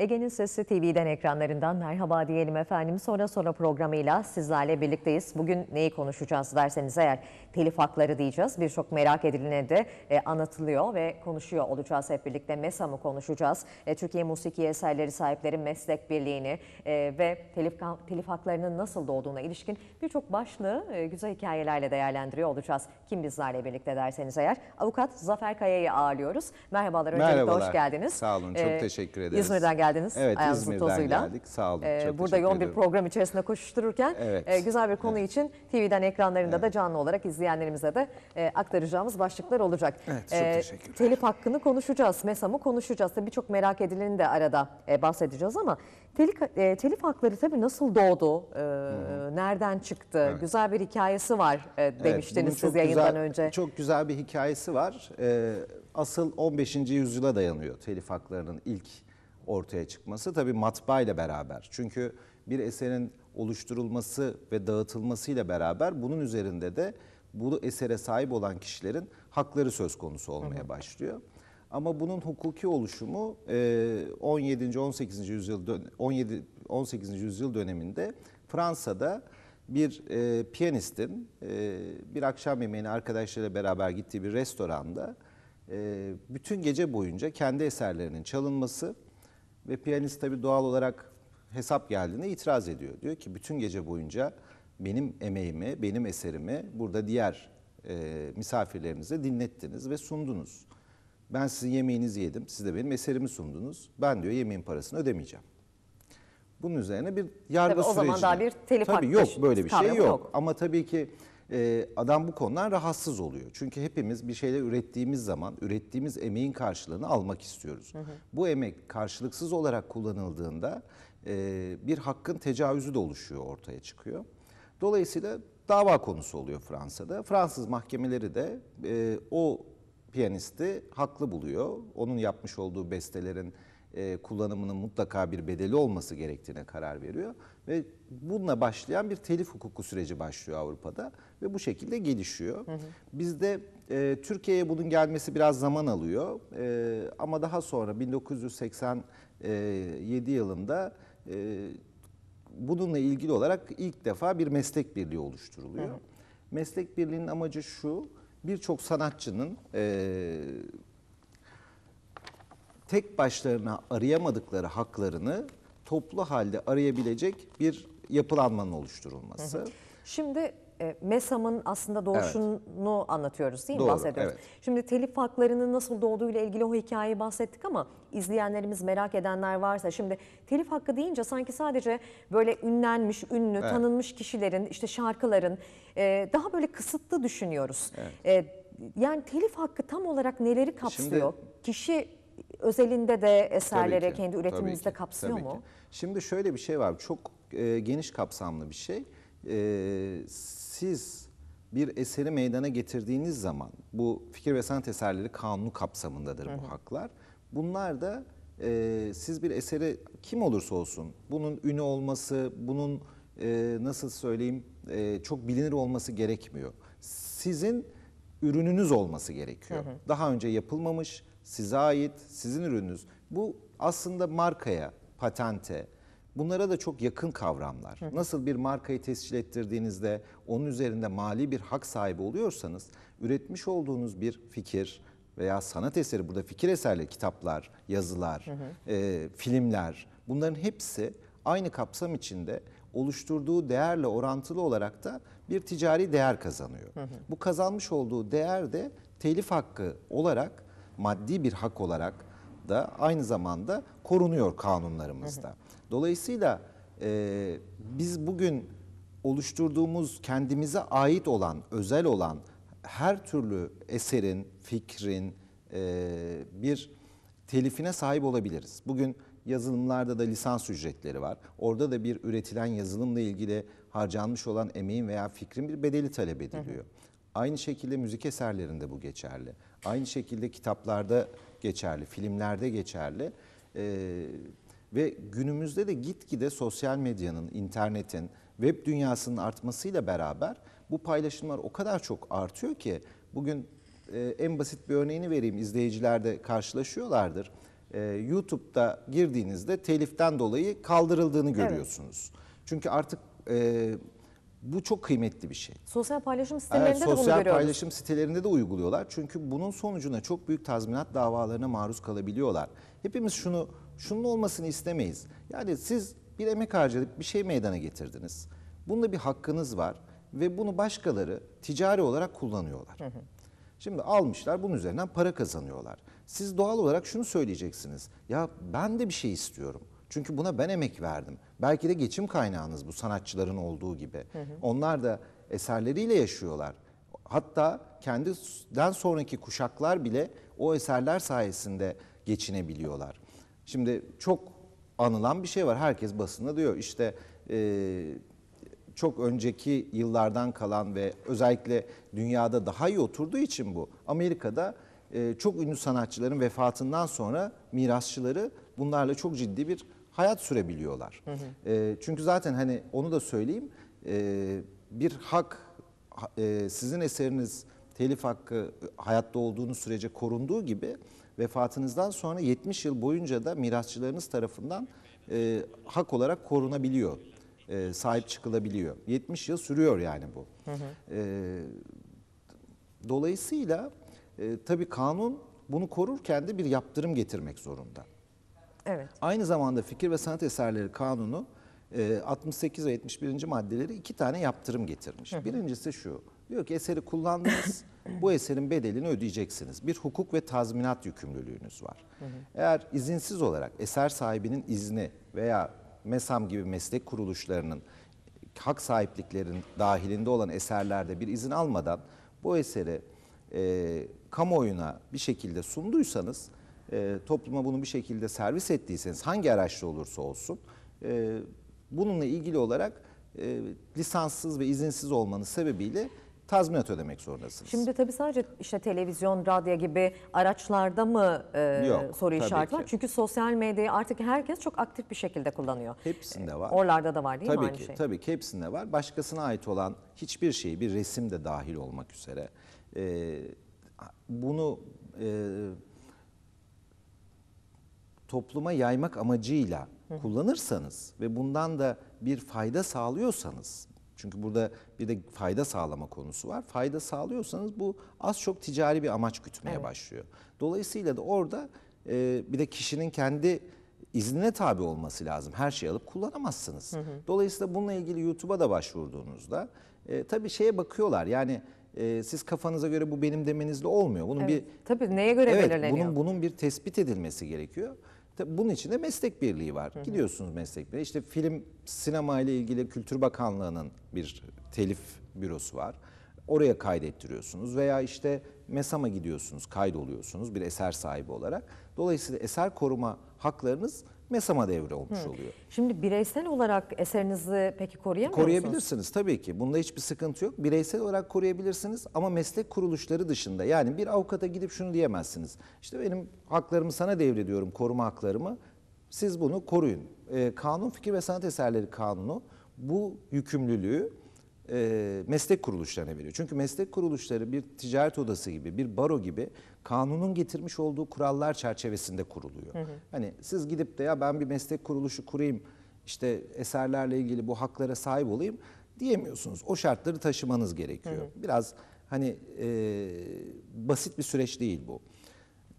Ege'nin Sesi TV'den ekranlarından merhaba diyelim efendim. Sonra sonra programıyla sizlerle birlikteyiz. Bugün neyi konuşacağız derseniz eğer telif hakları diyeceğiz. Birçok merak edilene de e, anlatılıyor ve konuşuyor olacağız hep birlikte. MESAM'ı konuşacağız. E, Türkiye Musiki Eserleri Sahipleri Meslek Birliği'ni e, ve telif, telif haklarının nasıl doğduğuna ilişkin birçok başlığı e, güzel hikayelerle değerlendiriyor olacağız. Kim bizlerle birlikte derseniz eğer. Avukat Zafer Kaya'yı ağırlıyoruz. Merhabalar öncelikle Merhabalar. hoş geldiniz. Sağ olun çok e, teşekkür ederiz. İzmir'den geldiniz geldiniz. Evet Ayağınızın İzmir'den tozuyla. geldik. Sağ olun. Ee, Çok burada yoğun ederim. bir program içerisinde koşuştururken evet. e, güzel bir konu evet. için TV'den ekranlarında evet. da canlı olarak izleyenlerimize de e, aktaracağımız başlıklar olacak. Evet, çok e, teşekkürler. Telif hakkını konuşacağız, MESAM'ı konuşacağız. Tabii birçok merak edileni de arada e, bahsedeceğiz ama telif, e, telif hakları tabii nasıl doğdu, e, nereden çıktı, evet. güzel bir hikayesi var e, demiştiniz evet, siz yayından güzel, önce. Çok güzel bir hikayesi var. E, asıl 15. yüzyıla dayanıyor telif haklarının ilk ortaya çıkması tabii matbaa ile beraber. Çünkü bir eserin oluşturulması ve dağıtılmasıyla beraber bunun üzerinde de bu esere sahip olan kişilerin hakları söz konusu olmaya başlıyor. Ama bunun hukuki oluşumu 17. E, 18. yüzyıl 17 18. yüzyıl döneminde Fransa'da bir e, piyanistin e, bir akşam yemeğini arkadaşlarıyla beraber gittiği bir restoranda e, bütün gece boyunca kendi eserlerinin çalınması ve piyanist tabi doğal olarak hesap geldiğinde itiraz ediyor. Diyor ki bütün gece boyunca benim emeğimi, benim eserimi burada diğer e, misafirlerinize dinlettiniz ve sundunuz. Ben sizin yemeğinizi yedim, siz de benim eserimi sundunuz. Ben diyor yemeğin parasını ödemeyeceğim. Bunun üzerine bir yargı tabii, süreci. O zaman daha bir telif Tabii yok böyle bir şey yok. yok. Ama tabii ki adam bu konudan rahatsız oluyor. Çünkü hepimiz bir şeyler ürettiğimiz zaman ürettiğimiz emeğin karşılığını almak istiyoruz. Hı hı. Bu emek karşılıksız olarak kullanıldığında bir hakkın tecavüzü de oluşuyor ortaya çıkıyor. Dolayısıyla dava konusu oluyor Fransa'da. Fransız mahkemeleri de o piyanisti haklı buluyor. Onun yapmış olduğu bestelerin e, kullanımının mutlaka bir bedeli olması gerektiğine karar veriyor. Ve bununla başlayan bir telif hukuku süreci başlıyor Avrupa'da ve bu şekilde gelişiyor. Bizde e, Türkiye'ye bunun gelmesi biraz zaman alıyor e, ama daha sonra 1987 e, yılında e, bununla ilgili olarak ilk defa bir meslek birliği oluşturuluyor. Hı hı. Meslek birliğinin amacı şu, birçok sanatçının... E, tek başlarına arayamadıkları haklarını toplu halde arayabilecek bir yapılanmanın oluşturulması. Şimdi e, MESAM'ın aslında doğuşunu evet. anlatıyoruz değil mi? Doğru, Bahsediyoruz. Evet. Şimdi telif haklarının nasıl doğduğuyla ilgili o hikayeyi bahsettik ama izleyenlerimiz merak edenler varsa şimdi telif hakkı deyince sanki sadece böyle ünlenmiş, ünlü, evet. tanınmış kişilerin işte şarkıların e, daha böyle kısıtlı düşünüyoruz. Evet. E, yani telif hakkı tam olarak neleri kapsıyor? Şimdi, Kişi özelinde de eserlere ki, kendi üretiminizde kapsıyor mu? Ki. Şimdi şöyle bir şey var. Çok e, geniş kapsamlı bir şey. E, siz bir eseri meydana getirdiğiniz zaman bu fikir ve sanat eserleri kanunu kapsamındadır Hı -hı. bu haklar. Bunlar da e, siz bir eseri kim olursa olsun bunun ünü olması, bunun e, nasıl söyleyeyim e, çok bilinir olması gerekmiyor. Sizin ürününüz olması gerekiyor. Hı hı. Daha önce yapılmamış, size ait, sizin ürününüz. Bu aslında markaya, patente, bunlara da çok yakın kavramlar. Nasıl bir markayı tescil ettirdiğinizde onun üzerinde mali bir hak sahibi oluyorsanız, üretmiş olduğunuz bir fikir veya sanat eseri, burada fikir eserleri, kitaplar, yazılar, E, filmler bunların hepsi aynı kapsam içinde oluşturduğu değerle orantılı olarak da bir ticari değer kazanıyor. Hı hı. Bu kazanmış olduğu değer de telif hakkı olarak maddi bir hak olarak da aynı zamanda korunuyor kanunlarımızda. Dolayısıyla e, biz bugün oluşturduğumuz kendimize ait olan, özel olan her türlü eserin, fikrin e, bir telifine sahip olabiliriz. Bugün yazılımlarda da lisans ücretleri var. Orada da bir üretilen yazılımla ilgili harcanmış olan emeğin veya fikrin bir bedeli talep ediliyor. Aynı şekilde müzik eserlerinde bu geçerli. Aynı şekilde kitaplarda geçerli, filmlerde geçerli. Ee, ve günümüzde de gitgide sosyal medyanın, internetin, web dünyasının artmasıyla beraber bu paylaşımlar o kadar çok artıyor ki bugün e, en basit bir örneğini vereyim izleyiciler de karşılaşıyorlardır. E, YouTube'da girdiğinizde teliften dolayı kaldırıldığını görüyorsunuz. Evet. Çünkü artık e, bu çok kıymetli bir şey. Sosyal paylaşım sitelerinde evet, de bunu görüyoruz. Sosyal paylaşım sitelerinde de uyguluyorlar. Çünkü bunun sonucunda çok büyük tazminat davalarına maruz kalabiliyorlar. Hepimiz şunu şunun olmasını istemeyiz. Yani siz bir emek harcadık, bir şey meydana getirdiniz. Bunda bir hakkınız var ve bunu başkaları ticari olarak kullanıyorlar. Hı hı. Şimdi almışlar bunun üzerinden para kazanıyorlar. Siz doğal olarak şunu söyleyeceksiniz. Ya ben de bir şey istiyorum. Çünkü buna ben emek verdim. Belki de geçim kaynağınız bu sanatçıların olduğu gibi. Hı hı. Onlar da eserleriyle yaşıyorlar. Hatta kendinden sonraki kuşaklar bile o eserler sayesinde geçinebiliyorlar. Şimdi çok anılan bir şey var. Herkes basında diyor işte e, çok önceki yıllardan kalan ve özellikle dünyada daha iyi oturduğu için bu. Amerika'da e, çok ünlü sanatçıların vefatından sonra mirasçıları bunlarla çok ciddi bir hayat sürebiliyorlar. Hı hı. E, çünkü zaten hani onu da söyleyeyim e, bir hak e, sizin eseriniz telif hakkı e, hayatta olduğunuz sürece korunduğu gibi vefatınızdan sonra 70 yıl boyunca da mirasçılarınız tarafından e, hak olarak korunabiliyor. E, sahip çıkılabiliyor. 70 yıl sürüyor yani bu. Hı hı. E, dolayısıyla e, tabii kanun bunu korurken de bir yaptırım getirmek zorunda. Evet. Aynı zamanda fikir ve sanat eserleri kanunu 68 e, ve 71. maddeleri iki tane yaptırım getirmiş. Hı hı. Birincisi şu, diyor ki eseri kullandınız, bu eserin bedelini ödeyeceksiniz. Bir hukuk ve tazminat yükümlülüğünüz var. Hı hı. Eğer izinsiz olarak eser sahibinin izni veya MESAM gibi meslek kuruluşlarının hak sahipliklerin dahilinde olan eserlerde bir izin almadan bu eseri e, kamuoyuna bir şekilde sunduysanız e, topluma bunu bir şekilde servis ettiyseniz hangi araçta olursa olsun e, bununla ilgili olarak e, lisanssız ve izinsiz olmanız sebebiyle tazminat ödemek zorundasınız. Şimdi tabii sadece işte televizyon, radyo gibi araçlarda mı e, Yok, soru işareti var? Çünkü sosyal medyayı artık herkes çok aktif bir şekilde kullanıyor. Hepsinde e, var. Oralarda da var değil tabii mi aynı ki, şey? Tabii ki hepsinde var. Başkasına ait olan hiçbir şeyi bir resim de dahil olmak üzere e, bunu e, topluma yaymak amacıyla kullanırsanız ve bundan da bir fayda sağlıyorsanız çünkü burada bir de fayda sağlama konusu var. Fayda sağlıyorsanız bu az çok ticari bir amaç gütmeye evet. başlıyor. Dolayısıyla da orada e, bir de kişinin kendi iznine tabi olması lazım. Her şeyi alıp kullanamazsınız. Hı hı. Dolayısıyla bununla ilgili YouTube'a da başvurduğunuzda e, tabii şeye bakıyorlar yani e, siz kafanıza göre bu benim demenizle olmuyor. Bunun evet, bir tabii neye göre evet, belirleniyor? Bunun bunun bir tespit edilmesi gerekiyor bunun içinde meslek birliği var. Hı hı. Gidiyorsunuz meslek birliği. İşte film, sinema ile ilgili Kültür Bakanlığı'nın bir telif bürosu var. Oraya kaydettiriyorsunuz veya işte MESAM'a gidiyorsunuz, kaydoluyorsunuz bir eser sahibi olarak. Dolayısıyla eser koruma haklarınız mesama devre olmuş Hı. oluyor. Şimdi bireysel olarak eserinizi peki koruyamıyor Koruyabilirsiniz tabii ki. Bunda hiçbir sıkıntı yok. Bireysel olarak koruyabilirsiniz ama meslek kuruluşları dışında. Yani bir avukata gidip şunu diyemezsiniz. İşte benim haklarımı sana devrediyorum, koruma haklarımı. Siz bunu koruyun. Ee, Kanun Fikir ve Sanat Eserleri Kanunu bu yükümlülüğü e, meslek kuruluşlarına veriyor. Çünkü meslek kuruluşları bir ticaret odası gibi, bir baro gibi kanunun getirmiş olduğu kurallar çerçevesinde kuruluyor. Hı hı. Hani siz gidip de ya ben bir meslek kuruluşu kurayım, işte eserlerle ilgili bu haklara sahip olayım diyemiyorsunuz. O şartları taşımanız gerekiyor. Hı hı. Biraz hani e, basit bir süreç değil bu.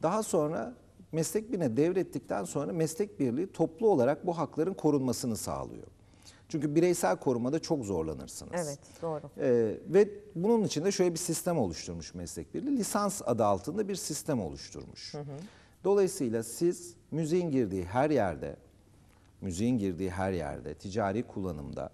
Daha sonra meslek birine devrettikten sonra meslek birliği toplu olarak bu hakların korunmasını sağlıyor. Çünkü bireysel korumada çok zorlanırsınız. Evet doğru. Ee, ve bunun için de şöyle bir sistem oluşturmuş meslek birliği. Lisans adı altında bir sistem oluşturmuş. Hı hı. Dolayısıyla siz müziğin girdiği her yerde, müziğin girdiği her yerde, ticari kullanımda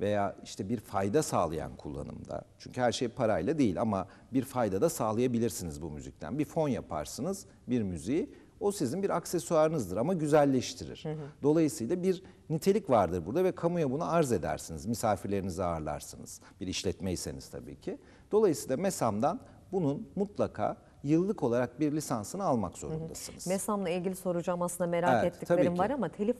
veya işte bir fayda sağlayan kullanımda. Çünkü her şey parayla değil ama bir fayda da sağlayabilirsiniz bu müzikten. Bir fon yaparsınız bir müziği. O sizin bir aksesuarınızdır ama güzelleştirir. Hı hı. Dolayısıyla bir nitelik vardır burada ve kamuya bunu arz edersiniz. Misafirlerinizi ağırlarsınız. Bir işletmeyseniz tabii ki. Dolayısıyla MESAM'dan bunun mutlaka yıllık olarak bir lisansını almak zorundasınız. Hı hı. MESAM'la ilgili soracağım aslında merak evet, ettiklerim var ama telif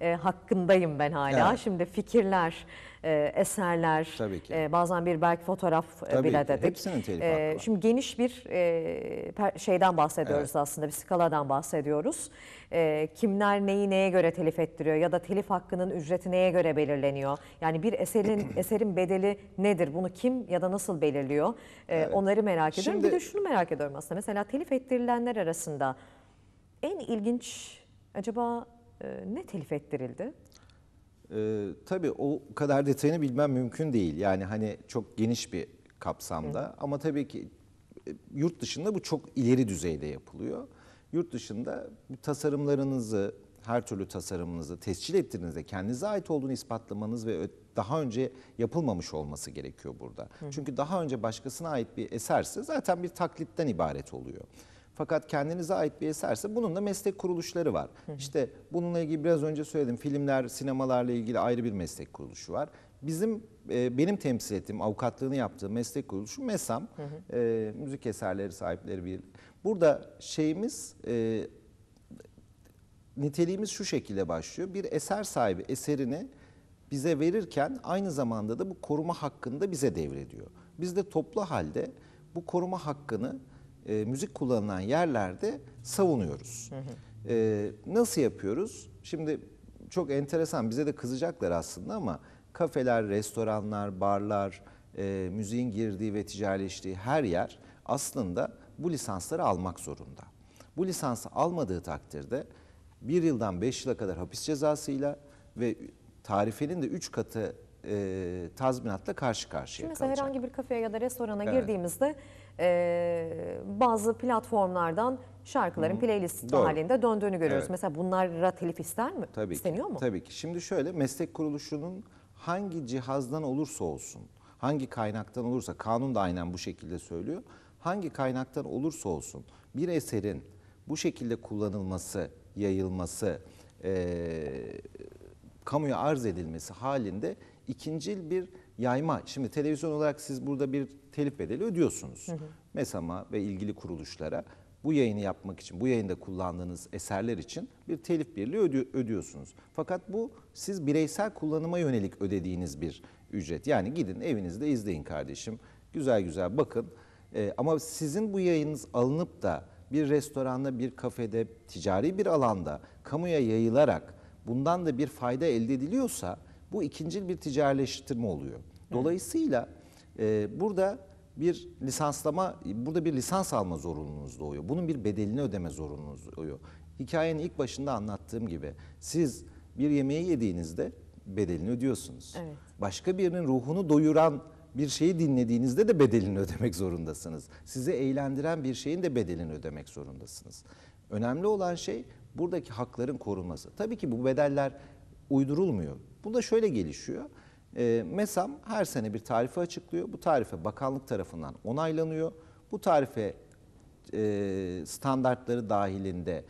e, hakkındayım ben hala. Evet. Şimdi fikirler, e, eserler, e, bazen bir belki fotoğraf e, Tabii bile ki. dedik. Hepsinin telif e, Şimdi geniş bir e, şeyden bahsediyoruz evet. aslında, bir skaladan bahsediyoruz. E, kimler neyi neye göre telif ettiriyor ya da telif hakkının ücreti neye göre belirleniyor? Yani bir eserin eserin bedeli nedir? Bunu kim ya da nasıl belirliyor? E, evet. Onları merak Şimdi, ediyorum. Bir de şunu merak ediyorum aslında. Mesela telif ettirilenler arasında en ilginç acaba ee, ne telif ettirildi? Ee, tabii o kadar detayını bilmem mümkün değil. Yani hani çok geniş bir kapsamda Hı. ama tabii ki e, yurt dışında bu çok ileri düzeyde yapılıyor. Yurt dışında tasarımlarınızı, her türlü tasarımınızı tescil ettiğinizde kendinize ait olduğunu ispatlamanız ve daha önce yapılmamış olması gerekiyor burada. Hı. Çünkü daha önce başkasına ait bir eserse zaten bir taklitten ibaret oluyor. Fakat kendinize ait bir eserse bunun da meslek kuruluşları var. İşte bununla ilgili biraz önce söyledim. Filmler, sinemalarla ilgili ayrı bir meslek kuruluşu var. Bizim e, benim temsil ettiğim, avukatlığını yaptığı meslek kuruluşu MESAM, hı hı. E, Müzik Eserleri Sahipleri bir. Burada şeyimiz e, niteliğimiz şu şekilde başlıyor. Bir eser sahibi eserini bize verirken aynı zamanda da bu koruma hakkını da bize devrediyor. Biz de toplu halde bu koruma hakkını e, müzik kullanılan yerlerde savunuyoruz. E, nasıl yapıyoruz? Şimdi çok enteresan bize de kızacaklar aslında ama kafeler, restoranlar, barlar, e, müziğin girdiği ve ticaretleştiği her yer aslında bu lisansları almak zorunda. Bu lisansı almadığı takdirde bir yıldan beş yıla kadar hapis cezasıyla ve tarifenin de üç katı e, tazminatla karşı karşıya Şimdi kalacak. Mesela herhangi bir kafeye ya da restorana evet. girdiğimizde e, bazı platformlardan şarkıların playlist Doğru. halinde döndüğünü görüyoruz. Evet. Mesela bunlara telif ister mi? Tabii İsteniyor ki. mu? Tabii ki. Şimdi şöyle meslek kuruluşunun hangi cihazdan olursa olsun, hangi kaynaktan olursa kanun da aynen bu şekilde söylüyor. Hangi kaynaktan olursa olsun bir eserin bu şekilde kullanılması, yayılması, e, kamuya arz edilmesi halinde ikincil bir yayma. Şimdi televizyon olarak siz burada bir telif bedeli ödüyorsunuz. Hı hı. Mesama ve ilgili kuruluşlara bu yayını yapmak için, bu yayında kullandığınız eserler için bir telif birliği ödü ödüyorsunuz. Fakat bu siz bireysel kullanıma yönelik ödediğiniz bir ücret. Yani gidin evinizde izleyin kardeşim, güzel güzel bakın. Ee, ama sizin bu yayınız alınıp da bir restoranda, bir kafede, ticari bir alanda kamuya yayılarak bundan da bir fayda elde ediliyorsa bu ikincil bir ticarileştirme oluyor. Dolayısıyla e, burada bir lisanslama, burada bir lisans alma zorunluluğunuz doğuyor. Bunun bir bedelini ödeme zorunluluğunuz doğuyor. Hikayenin ilk başında anlattığım gibi siz bir yemeği yediğinizde bedelini ödüyorsunuz. Evet. Başka birinin ruhunu doyuran bir şeyi dinlediğinizde de bedelini ödemek zorundasınız. Sizi eğlendiren bir şeyin de bedelini ödemek zorundasınız. Önemli olan şey buradaki hakların korunması. Tabii ki bu bedeller uydurulmuyor. Bu da şöyle gelişiyor. E, MESAM her sene bir tarife açıklıyor. Bu tarife bakanlık tarafından onaylanıyor. Bu tarife e, standartları dahilinde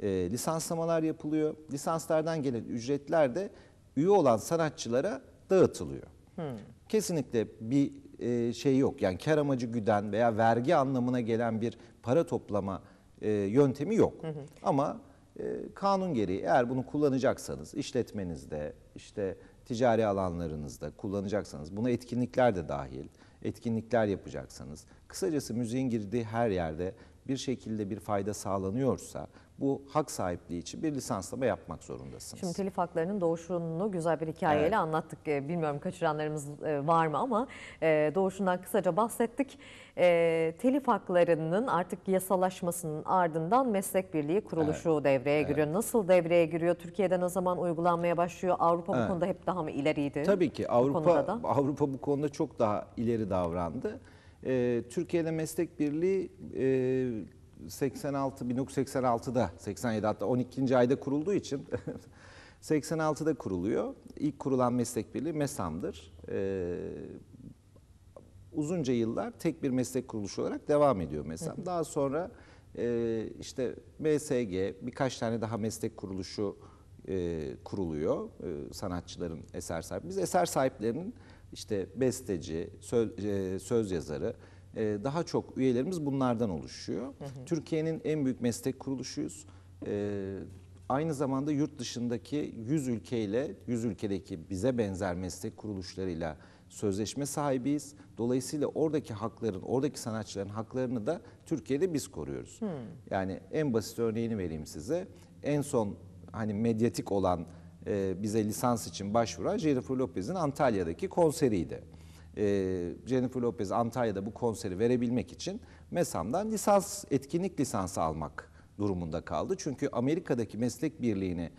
e, lisanslamalar yapılıyor. Lisanslardan gelen ücretler de üye olan sanatçılara dağıtılıyor. Hmm. Kesinlikle bir e, şey yok. Yani kar amacı güden veya vergi anlamına gelen bir para toplama e, yöntemi yok. Hı hı. Ama e, kanun gereği eğer bunu kullanacaksanız işletmenizde işte ticari alanlarınızda kullanacaksanız, buna etkinlikler de dahil, etkinlikler yapacaksanız, kısacası müziğin girdiği her yerde bir şekilde bir fayda sağlanıyorsa bu hak sahipliği için bir lisanslama yapmak zorundasınız. Şimdi telif haklarının doğuşunu güzel bir hikayeyle evet. anlattık. Ee, bilmiyorum kaçıranlarımız e, var mı ama e, doğuşundan kısaca bahsettik. E, telif haklarının artık yasalaşmasının ardından meslek birliği kuruluşu evet. devreye evet. giriyor. Nasıl devreye giriyor? Türkiye'den o zaman uygulanmaya başlıyor. Avrupa evet. bu konuda hep daha mı ileriydi? Tabii ki Avrupa bu Avrupa bu konuda çok daha ileri davrandı. Türkiye'de meslek birliği 86 1986'da 87 hatta 12. ayda kurulduğu için 86'da kuruluyor. İlk kurulan meslek birliği MESAM'dır. Ee, uzunca yıllar tek bir meslek kuruluşu olarak devam ediyor MESAM. Daha sonra e, işte MSG birkaç tane daha meslek kuruluşu e, kuruluyor e, sanatçıların eser sahibi. Biz eser sahiplerinin işte besteci, söz, e, söz yazarı, e, daha çok üyelerimiz bunlardan oluşuyor. Türkiye'nin en büyük meslek kuruluşuyuz. E, aynı zamanda yurt dışındaki 100 ülkeyle, 100 ülkedeki bize benzer meslek kuruluşlarıyla sözleşme sahibiyiz. Dolayısıyla oradaki hakların, oradaki sanatçıların haklarını da Türkiye'de biz koruyoruz. Hmm. Yani en basit örneğini vereyim size. En son hani medyatik olan e, bize lisans için başvuran Jennifer Lopez'in Antalya'daki konseriydi. Ee, Jennifer Lopez Antalya'da bu konseri verebilmek için MESAM'dan lisans, etkinlik lisansı almak durumunda kaldı. Çünkü Amerika'daki meslek birliğini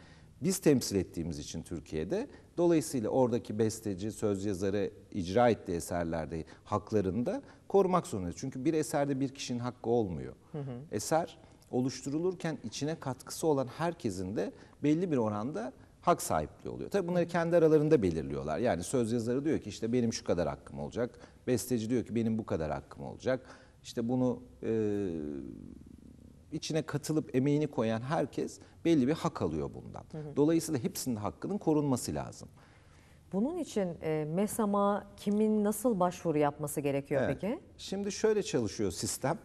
biz temsil ettiğimiz için Türkiye'de dolayısıyla oradaki besteci, söz yazarı icra ettiği eserlerde haklarını da korumak zorundayız. Çünkü bir eserde bir kişinin hakkı olmuyor. Hı hı. Eser oluşturulurken içine katkısı olan herkesin de belli bir oranda hak sahipliği oluyor. Tabii bunları kendi aralarında belirliyorlar. Yani söz yazarı diyor ki işte benim şu kadar hakkım olacak. Besteci diyor ki benim bu kadar hakkım olacak. İşte bunu e, içine katılıp emeğini koyan herkes belli bir hak alıyor bundan. Hı hı. Dolayısıyla hepsinin hakkının korunması lazım. Bunun için e, MESAM'a kimin nasıl başvuru yapması gerekiyor evet. peki? Şimdi şöyle çalışıyor sistem.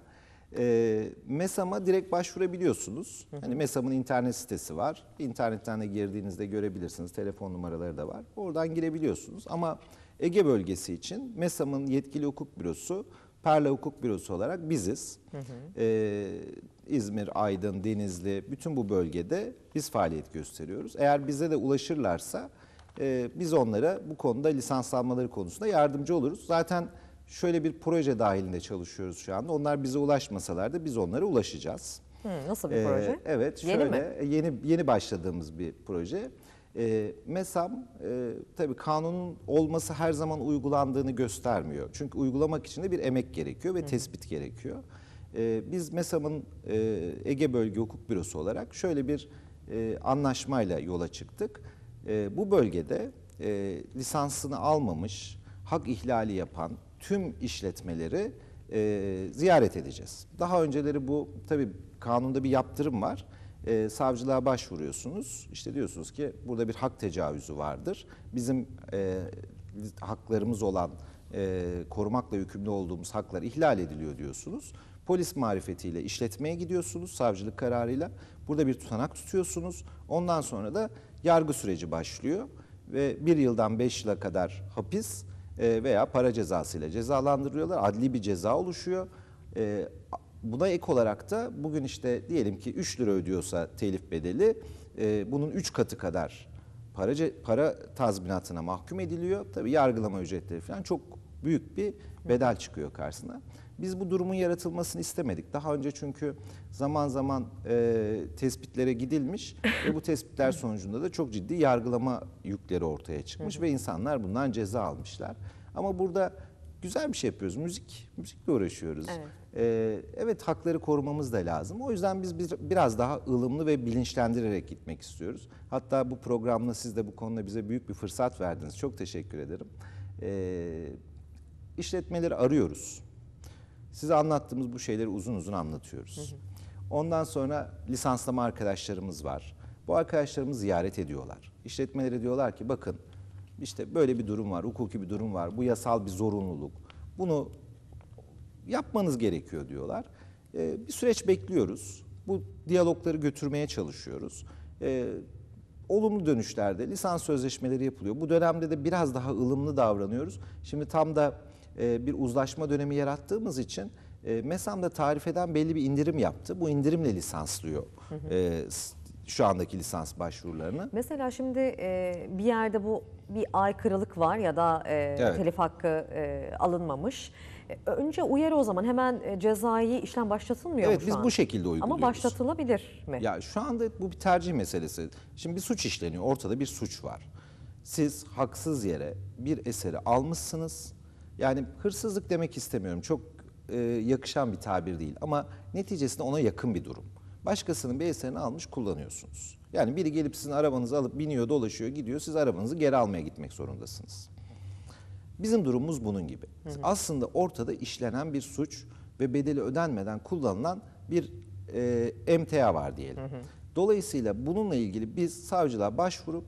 E, MESAM'a direkt başvurabiliyorsunuz. Hani MESAM'ın internet sitesi var. İnternetten de girdiğinizde görebilirsiniz. Telefon numaraları da var. Oradan girebiliyorsunuz. Ama Ege bölgesi için MESAM'ın yetkili hukuk bürosu Perla Hukuk Bürosu olarak biziz. Hı hı. Ee, İzmir, Aydın, Denizli bütün bu bölgede biz faaliyet gösteriyoruz. Eğer bize de ulaşırlarsa e, biz onlara bu konuda lisans almaları konusunda yardımcı oluruz. Zaten şöyle bir proje dahilinde çalışıyoruz şu anda. Onlar bize ulaşmasalar da biz onlara ulaşacağız. Hı, nasıl bir ee, proje? evet, yeni şöyle mi? E, yeni yeni başladığımız bir proje. E, MESAM e, tabii kanunun olması her zaman uygulandığını göstermiyor. Çünkü uygulamak için de bir emek gerekiyor ve Hı. tespit gerekiyor. E, biz MESAM'ın e, Ege Bölge Hukuk Bürosu olarak şöyle bir e, anlaşmayla yola çıktık. E, bu bölgede e, lisansını almamış, hak ihlali yapan, tüm işletmeleri e, ziyaret edeceğiz. Daha önceleri bu tabii kanunda bir yaptırım var. E, savcılığa başvuruyorsunuz. İşte diyorsunuz ki burada bir hak tecavüzü vardır. Bizim e, haklarımız olan e, korumakla yükümlü olduğumuz haklar ihlal ediliyor diyorsunuz. Polis marifetiyle işletmeye gidiyorsunuz savcılık kararıyla. Burada bir tutanak tutuyorsunuz. Ondan sonra da yargı süreci başlıyor ve bir yıldan beş yıla kadar hapis e, veya para cezasıyla cezalandırıyorlar. Adli bir ceza oluşuyor. E, buna ek olarak da bugün işte diyelim ki 3 lira ödüyorsa telif bedeli e, bunun 3 katı kadar para, para tazminatına mahkum ediliyor. Tabi yargılama ücretleri falan çok büyük bir bedel çıkıyor karşısına. Biz bu durumun yaratılmasını istemedik. Daha önce çünkü zaman zaman e, tespitlere gidilmiş ve bu tespitler sonucunda da çok ciddi yargılama yükleri ortaya çıkmış ve insanlar bundan ceza almışlar. Ama burada güzel bir şey yapıyoruz. Müzik, müzikle uğraşıyoruz. Evet. Ee, evet hakları korumamız da lazım. O yüzden biz bir, biraz daha ılımlı ve bilinçlendirerek gitmek istiyoruz. Hatta bu programla siz de bu konuda bize büyük bir fırsat verdiniz. Çok teşekkür ederim. Ee, işletmeleri arıyoruz. Size anlattığımız bu şeyleri uzun uzun anlatıyoruz. Ondan sonra lisanslama arkadaşlarımız var. Bu arkadaşlarımız ziyaret ediyorlar. İşletmeleri diyorlar ki bakın işte böyle bir durum var, hukuki bir durum var, bu yasal bir zorunluluk. Bunu yapmanız gerekiyor diyorlar. Ee, bir süreç bekliyoruz. Bu diyalogları götürmeye çalışıyoruz. Ee, olumlu dönüşlerde lisans sözleşmeleri yapılıyor. Bu dönemde de biraz daha ılımlı davranıyoruz. Şimdi tam da e, bir uzlaşma dönemi yarattığımız için e, MESAM da tarifeden belli bir indirim yaptı. Bu indirimle lisanslıyor e, şu andaki lisans başvurularını. Mesela şimdi e, bir yerde bu bir aykırılık var ya da e, evet. telif hakkı alınmamış. Önce uyarı o zaman hemen cezai işlem başlatılmıyor evet, mu şu biz an? bu şekilde uyguluyoruz. Ama başlatılabilir mi? Ya şu anda bu bir tercih meselesi. Şimdi bir suç işleniyor. Ortada bir suç var. Siz haksız yere bir eseri almışsınız yani hırsızlık demek istemiyorum. Çok e, yakışan bir tabir değil ama neticesinde ona yakın bir durum. Başkasının bir eserini almış kullanıyorsunuz. Yani biri gelip sizin arabanızı alıp biniyor, dolaşıyor, gidiyor. Siz arabanızı geri almaya gitmek zorundasınız. Bizim durumumuz bunun gibi. Hı hı. Aslında ortada işlenen bir suç ve bedeli ödenmeden kullanılan bir e, emtia var diyelim. Hı hı. Dolayısıyla bununla ilgili biz savcılığa başvurup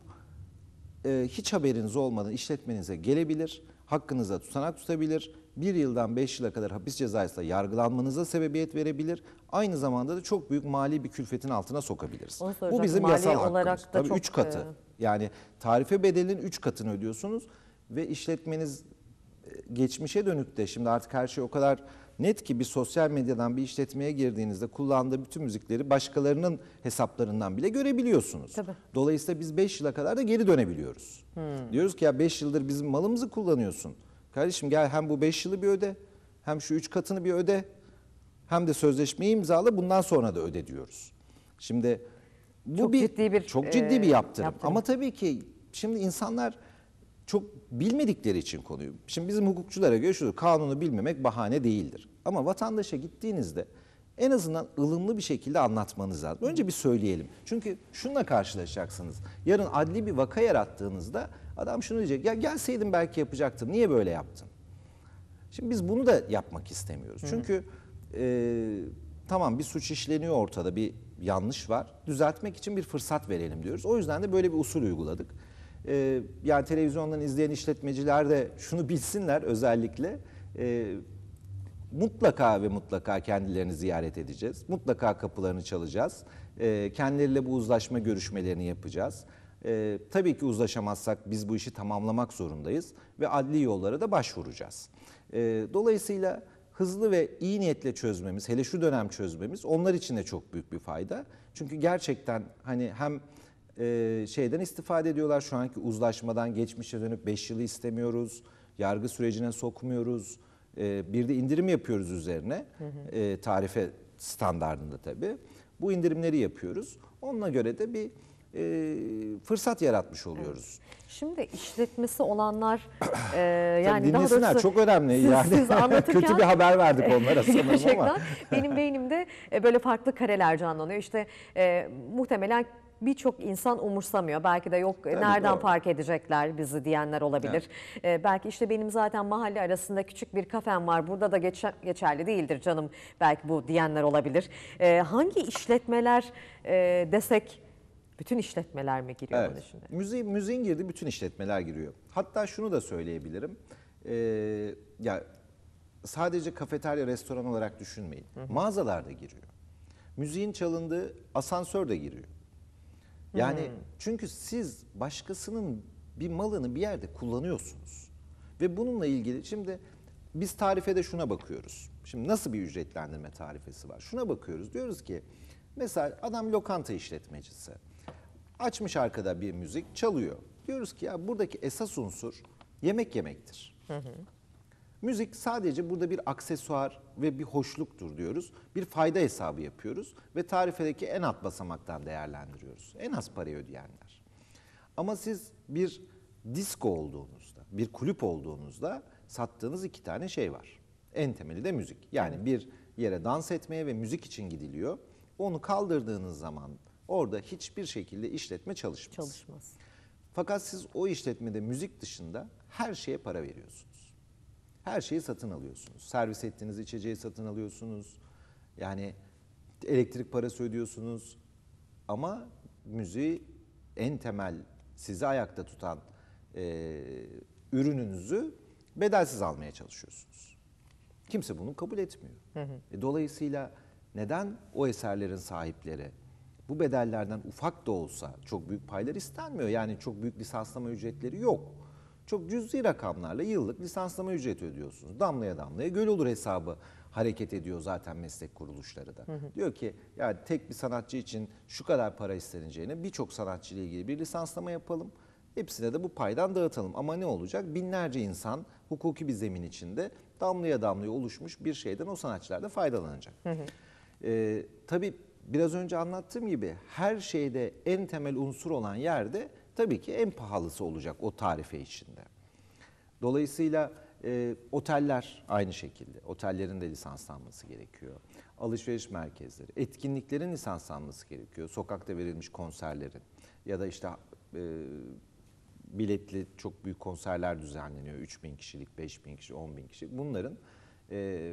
e, hiç haberiniz olmadan işletmenize gelebilir hakkınıza tutanak tutabilir. Bir yıldan beş yıla kadar hapis cezası yargılanmanıza sebebiyet verebilir. Aynı zamanda da çok büyük mali bir külfetin altına sokabiliriz. Bu bizim mali yasal olarak hakkımız. Da Tabii çok... üç katı. E, yani tarife bedelinin üç katını ödüyorsunuz ve işletmeniz e, geçmişe dönük de şimdi artık her şey o kadar Net ki bir sosyal medyadan bir işletmeye girdiğinizde kullandığı bütün müzikleri başkalarının hesaplarından bile görebiliyorsunuz. Tabii. Dolayısıyla biz 5 yıla kadar da geri dönebiliyoruz. Hmm. Diyoruz ki ya 5 yıldır bizim malımızı kullanıyorsun. Kardeşim gel hem bu 5 yılı bir öde hem şu 3 katını bir öde hem de sözleşmeyi imzala bundan sonra da öde diyoruz. Şimdi bu çok bir, ciddi bir çok ciddi bir e, yaptırım. yaptırım. Ama tabii ki şimdi insanlar çok bilmedikleri için konuyu. Şimdi bizim hukukçulara göre şu: kanunu bilmemek bahane değildir. Ama vatandaşa gittiğinizde en azından ılımlı bir şekilde anlatmanız lazım. Önce bir söyleyelim. Çünkü şununla karşılaşacaksınız. Yarın adli bir vaka yarattığınızda adam şunu diyecek. Ya gelseydim belki yapacaktım. Niye böyle yaptın? Şimdi biz bunu da yapmak istemiyoruz. Hı hı. Çünkü e, tamam bir suç işleniyor ortada bir yanlış var. Düzeltmek için bir fırsat verelim diyoruz. O yüzden de böyle bir usul uyguladık e, yani televizyondan izleyen işletmeciler de şunu bilsinler özellikle. E, mutlaka ve mutlaka kendilerini ziyaret edeceğiz. Mutlaka kapılarını çalacağız. E, kendileriyle bu uzlaşma görüşmelerini yapacağız. E, tabii ki uzlaşamazsak biz bu işi tamamlamak zorundayız ve adli yollara da başvuracağız. E, dolayısıyla hızlı ve iyi niyetle çözmemiz, hele şu dönem çözmemiz onlar için de çok büyük bir fayda. Çünkü gerçekten hani hem şeyden istifade ediyorlar. Şu anki uzlaşmadan geçmişe dönüp 5 yılı istemiyoruz, yargı sürecine sokmuyoruz. bir de indirim yapıyoruz üzerine tarife standartında tabii. Bu indirimleri yapıyoruz. Onunla göre de bir fırsat yaratmış oluyoruz. Evet. Şimdi işletmesi olanlar e, yani daha doğrusu çok önemli siz, yani. Siz anlatırken, Kötü bir haber verdik onlara sanırım gerçekten ama. benim beynimde e, böyle farklı kareler canlanıyor. İşte e, muhtemelen birçok insan umursamıyor. Belki de yok e, Tabii nereden doğru. fark edecekler bizi diyenler olabilir. Evet. Ee, belki işte benim zaten mahalle arasında küçük bir kafem var. Burada da geç, geçerli değildir canım belki bu diyenler olabilir. Ee, hangi işletmeler e, desek bütün işletmeler mi giriyor evet. bunun içine? Müzi, müziğin girdi bütün işletmeler giriyor. Hatta şunu da söyleyebilirim. Ee, ya sadece kafeterya restoran olarak düşünmeyin. Hı hı. Mağazalar da giriyor. Müziğin çalındığı asansör de giriyor. Yani hmm. çünkü siz başkasının bir malını bir yerde kullanıyorsunuz. Ve bununla ilgili şimdi biz tarifede şuna bakıyoruz. Şimdi nasıl bir ücretlendirme tarifesi var? Şuna bakıyoruz. Diyoruz ki mesela adam lokanta işletmecisi. Açmış arkada bir müzik çalıyor. Diyoruz ki ya buradaki esas unsur yemek yemektir. Hı hı. Müzik sadece burada bir aksesuar ve bir hoşluktur diyoruz. Bir fayda hesabı yapıyoruz ve tarifedeki en alt basamaktan değerlendiriyoruz. En az parayı ödeyenler. Ama siz bir disco olduğunuzda, bir kulüp olduğunuzda sattığınız iki tane şey var. En temeli de müzik. Yani bir yere dans etmeye ve müzik için gidiliyor. Onu kaldırdığınız zaman orada hiçbir şekilde işletme çalışmaz. Çalışmaz. Fakat siz o işletmede müzik dışında her şeye para veriyorsunuz her şeyi satın alıyorsunuz. Servis ettiğiniz içeceği satın alıyorsunuz. Yani elektrik parası ödüyorsunuz. Ama müziği en temel sizi ayakta tutan e, ürününüzü bedelsiz almaya çalışıyorsunuz. Kimse bunu kabul etmiyor. Hı hı. E, dolayısıyla neden o eserlerin sahipleri bu bedellerden ufak da olsa çok büyük paylar istenmiyor. Yani çok büyük lisanslama ücretleri yok çok cüzi rakamlarla yıllık lisanslama ücreti ödüyorsunuz. Damlaya damlaya göl olur hesabı hareket ediyor zaten meslek kuruluşları da. Hı hı. Diyor ki yani tek bir sanatçı için şu kadar para isteneceğine birçok sanatçı ile ilgili bir lisanslama yapalım. Hepsine de bu paydan dağıtalım. Ama ne olacak? Binlerce insan hukuki bir zemin içinde damlaya damlaya oluşmuş bir şeyden o sanatçılar da faydalanacak. Hı hı. Ee, tabii biraz önce anlattığım gibi her şeyde en temel unsur olan yerde tabii ki en pahalısı olacak o tarife içinde. Dolayısıyla e, oteller aynı şekilde. Otellerin de lisanslanması gerekiyor. Alışveriş merkezleri, etkinliklerin lisanslanması gerekiyor. Sokakta verilmiş konserlerin ya da işte e, biletli çok büyük konserler düzenleniyor. 3000 kişilik, 5000 kişi, 10.000 kişi. Bunların e,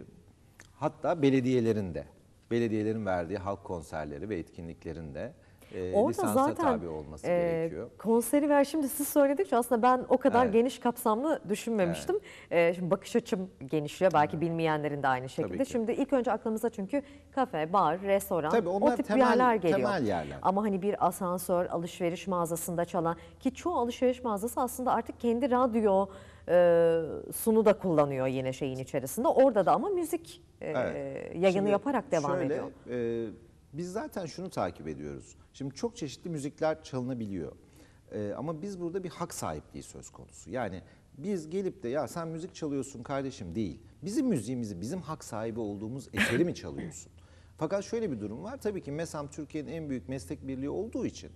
hatta belediyelerin de, belediyelerin verdiği halk konserleri ve etkinliklerin de e, Orada lisansa zaten, tabi olması e, gerekiyor. Konseri ver şimdi siz söyledikçe aslında ben o kadar evet. geniş kapsamlı düşünmemiştim. Evet. E, şimdi bakış açım genişliyor belki evet. bilmeyenlerin de aynı şekilde. Şimdi ilk önce aklımıza çünkü kafe, bar, restoran Tabii onlar o tip temel, yerler geliyor. Temel yerler. Ama hani bir asansör, alışveriş mağazasında çalan ki çoğu alışveriş mağazası aslında artık kendi radyo, e, sunu da kullanıyor yine şeyin içerisinde. Orada da ama müzik e, evet. yayını Şimdi yaparak devam şöyle, ediyor. E, biz zaten şunu takip ediyoruz. Şimdi çok çeşitli müzikler çalınabiliyor. Ee, ama biz burada bir hak sahipliği söz konusu. Yani biz gelip de ya sen müzik çalıyorsun kardeşim değil. Bizim müziğimizi, bizim hak sahibi olduğumuz eseri mi çalıyorsun? Fakat şöyle bir durum var. Tabii ki MESAM Türkiye'nin en büyük meslek birliği olduğu için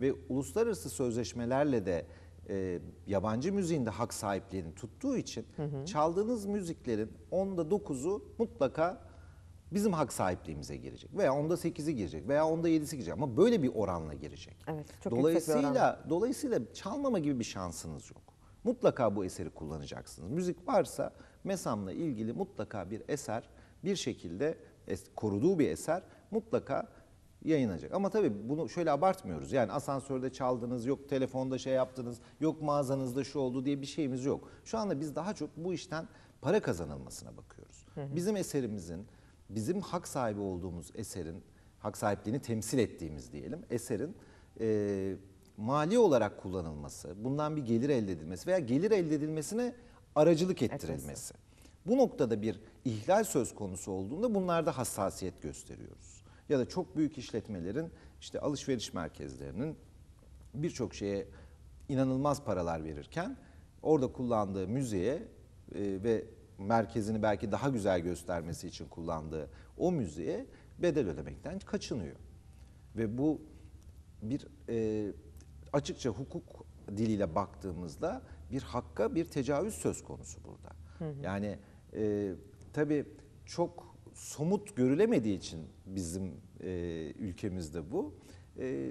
ve uluslararası sözleşmelerle de e, yabancı müziğin de hak sahiplerini tuttuğu için hı hı. çaldığınız müziklerin onda dokuzu mutlaka bizim hak sahipliğimize girecek veya onda 8'i girecek veya onda 7'si girecek ama böyle bir oranla girecek. Evet, çok dolayısıyla bir oran. dolayısıyla çalmama gibi bir şansınız yok. Mutlaka bu eseri kullanacaksınız. Müzik varsa mesamla ilgili mutlaka bir eser bir şekilde koruduğu bir eser mutlaka yayınlanacak. Ama tabii bunu şöyle abartmıyoruz. Yani asansörde çaldınız, yok telefonda şey yaptınız, yok mağazanızda şu oldu diye bir şeyimiz yok. Şu anda biz daha çok bu işten para kazanılmasına bakıyoruz. Hı hı. Bizim eserimizin bizim hak sahibi olduğumuz eserin, hak sahipliğini temsil ettiğimiz diyelim eserin e, mali olarak kullanılması, bundan bir gelir elde edilmesi veya gelir elde edilmesine aracılık ettirilmesi. Bu noktada bir ihlal söz konusu olduğunda bunlarda hassasiyet gösteriyoruz. Ya da çok büyük işletmelerin işte alışveriş merkezlerinin birçok şeye inanılmaz paralar verirken orada kullandığı müziğe e, ve merkezini belki daha güzel göstermesi için kullandığı o müziğe bedel ödemekten kaçınıyor. Ve bu bir e, açıkça hukuk diliyle baktığımızda bir hakka bir tecavüz söz konusu burada. Hı hı. Yani e, tabii çok somut görülemediği için bizim e, ülkemizde bu. E,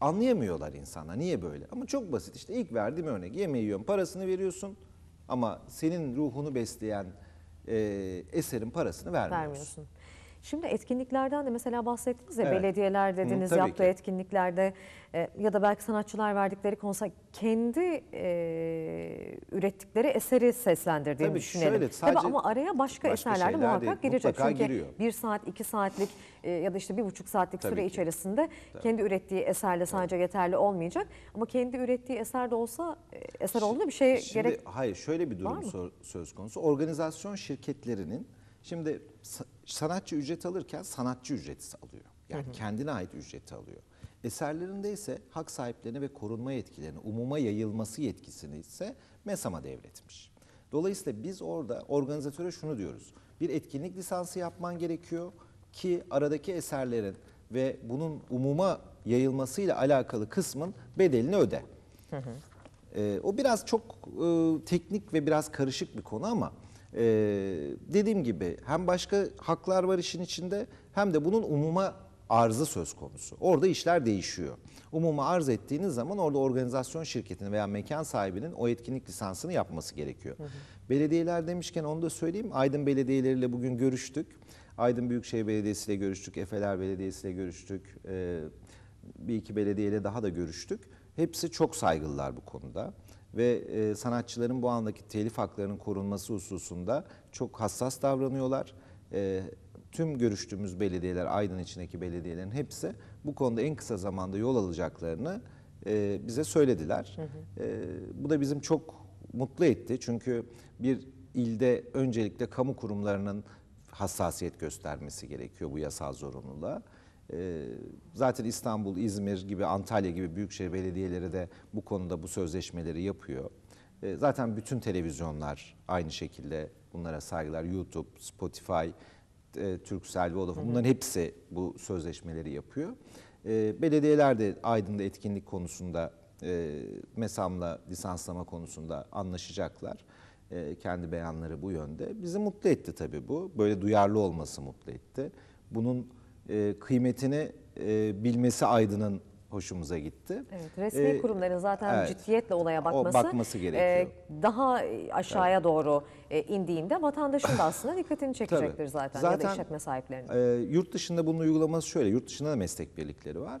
anlayamıyorlar insanlar niye böyle. Ama çok basit işte ilk verdiğim örnek yemeği yiyorsun parasını veriyorsun ama senin ruhunu besleyen e, eserin parasını vermiyorsun. vermiyorsun. Şimdi etkinliklerden de mesela bahsettiniz ya evet. belediyeler dediniz Hı, yaptığı ki. etkinliklerde e, ya da belki sanatçılar verdikleri konser kendi e, ürettikleri eseri seslendirdiğini tabii düşünelim. Şöyle, sadece tabii ama araya başka, başka eserler de muhakkak değil, girecek. Çünkü giriyor. bir saat iki saatlik e, ya da işte bir buçuk saatlik tabii süre ki. içerisinde tabii. kendi ürettiği eserle sadece tabii. yeterli olmayacak. Ama kendi ürettiği eser de olsa e, eser olduğunda bir şey şimdi, gerek Hayır şöyle bir durum söz konusu. Organizasyon şirketlerinin Şimdi sanatçı ücret alırken sanatçı ücreti alıyor. Yani hı hı. kendine ait ücreti alıyor. Eserlerinde ise hak sahiplerine ve korunma yetkilerini, umuma yayılması yetkisini ise MESAM'a devretmiş. Dolayısıyla biz orada organizatöre şunu diyoruz. Bir etkinlik lisansı yapman gerekiyor ki aradaki eserlerin ve bunun umuma yayılmasıyla alakalı kısmın bedelini öde. Hı hı. Ee, o biraz çok e, teknik ve biraz karışık bir konu ama ee, dediğim gibi hem başka haklar var işin içinde hem de bunun umuma arzı söz konusu. Orada işler değişiyor. Umuma arz ettiğiniz zaman orada organizasyon şirketinin veya mekan sahibinin o etkinlik lisansını yapması gerekiyor. Hı hı. Belediyeler demişken onu da söyleyeyim. Aydın belediyeleriyle bugün görüştük. Aydın Büyükşehir Belediyesi ile görüştük, Efeler Belediyesi ile görüştük, ee, bir iki belediyeyle daha da görüştük. Hepsi çok saygılılar bu konuda ve e, sanatçıların bu andaki telif haklarının korunması hususunda çok hassas davranıyorlar. E, tüm görüştüğümüz belediyeler, Aydın içindeki belediyelerin hepsi bu konuda en kısa zamanda yol alacaklarını e, bize söylediler. Hı hı. E, bu da bizim çok mutlu etti. Çünkü bir ilde öncelikle kamu kurumlarının hassasiyet göstermesi gerekiyor bu yasal zorunluluğa. Ee, zaten İstanbul, İzmir gibi Antalya gibi büyükşehir belediyeleri de bu konuda bu sözleşmeleri yapıyor. Ee, zaten bütün televizyonlar aynı şekilde bunlara saygılar. YouTube, Spotify, e, Türksel, Vodafone bunların hepsi bu sözleşmeleri yapıyor. Ee, belediyeler de Aydın'da etkinlik konusunda e, MESAM'la lisanslama konusunda anlaşacaklar. E, kendi beyanları bu yönde. Bizi mutlu etti tabii bu. Böyle duyarlı olması mutlu etti. Bunun e, kıymetini e, bilmesi Aydın'ın hoşumuza gitti. Evet, resmi ee, kurumların zaten evet, ciddiyetle olaya bakması, bakması e, gerekiyor. daha aşağıya evet. doğru indiğinde vatandaşın da aslında dikkatini çekecektir Tabii. zaten, zaten ya da işletme sahiplerinin. E, yurt dışında bunun uygulaması şöyle, yurt dışında da meslek birlikleri var.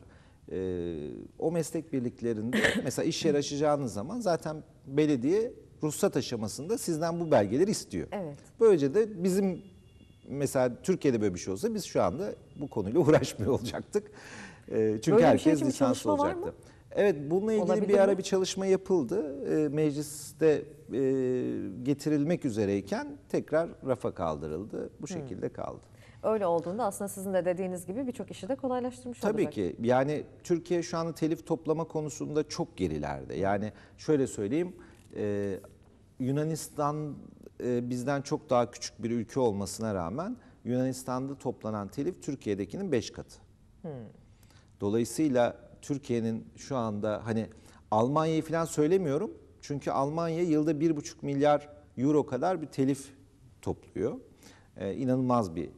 E, o meslek birliklerinde mesela iş yeri açacağınız zaman zaten belediye ruhsat aşamasında sizden bu belgeleri istiyor. Evet. Böylece de bizim mesela Türkiye'de böyle bir şey olsa biz şu anda bu konuyla uğraşmıyor olacaktık. Ee, çünkü Öyle herkes şey lisans olacaktı. Evet bununla ilgili Olabilir bir ara mi? bir çalışma yapıldı. Ee, mecliste e, getirilmek üzereyken tekrar rafa kaldırıldı. Bu şekilde hmm. kaldı. Öyle olduğunda aslında sizin de dediğiniz gibi birçok işi de kolaylaştırmış Tabii olacak. Tabii ki. Yani Türkiye şu anda telif toplama konusunda çok gerilerde. Yani şöyle söyleyeyim e, Yunanistan e, bizden çok daha küçük bir ülke olmasına rağmen Yunanistan'da toplanan telif Türkiye'dekinin 5 katı. Hmm. Dolayısıyla Türkiye'nin şu anda hani Almanya'yı falan söylemiyorum. Çünkü Almanya yılda 1,5 milyar euro kadar bir telif topluyor. Ee, inanılmaz bir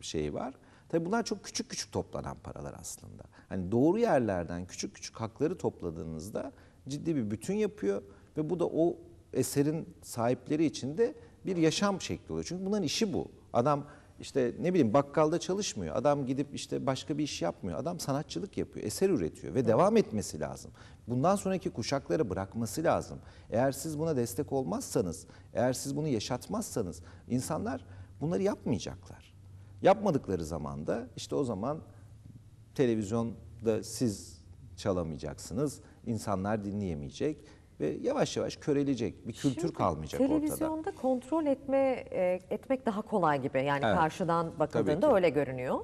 şey var. Tabii bunlar çok küçük küçük toplanan paralar aslında. Hani doğru yerlerden küçük küçük hakları topladığınızda ciddi bir bütün yapıyor ve bu da o eserin sahipleri için de bir yaşam şekli oluyor. Çünkü bunların işi bu. Adam işte ne bileyim bakkalda çalışmıyor. Adam gidip işte başka bir iş yapmıyor. Adam sanatçılık yapıyor, eser üretiyor ve devam etmesi lazım. Bundan sonraki kuşaklara bırakması lazım. Eğer siz buna destek olmazsanız, eğer siz bunu yaşatmazsanız insanlar bunları yapmayacaklar. Yapmadıkları zaman da işte o zaman televizyonda siz çalamayacaksınız, İnsanlar dinleyemeyecek ve yavaş yavaş körelecek. Bir kültür Şimdi, kalmayacak televizyonda ortada. Televizyonda kontrol etme e, etmek daha kolay gibi. Yani evet. karşıdan bakıldığında öyle görünüyor.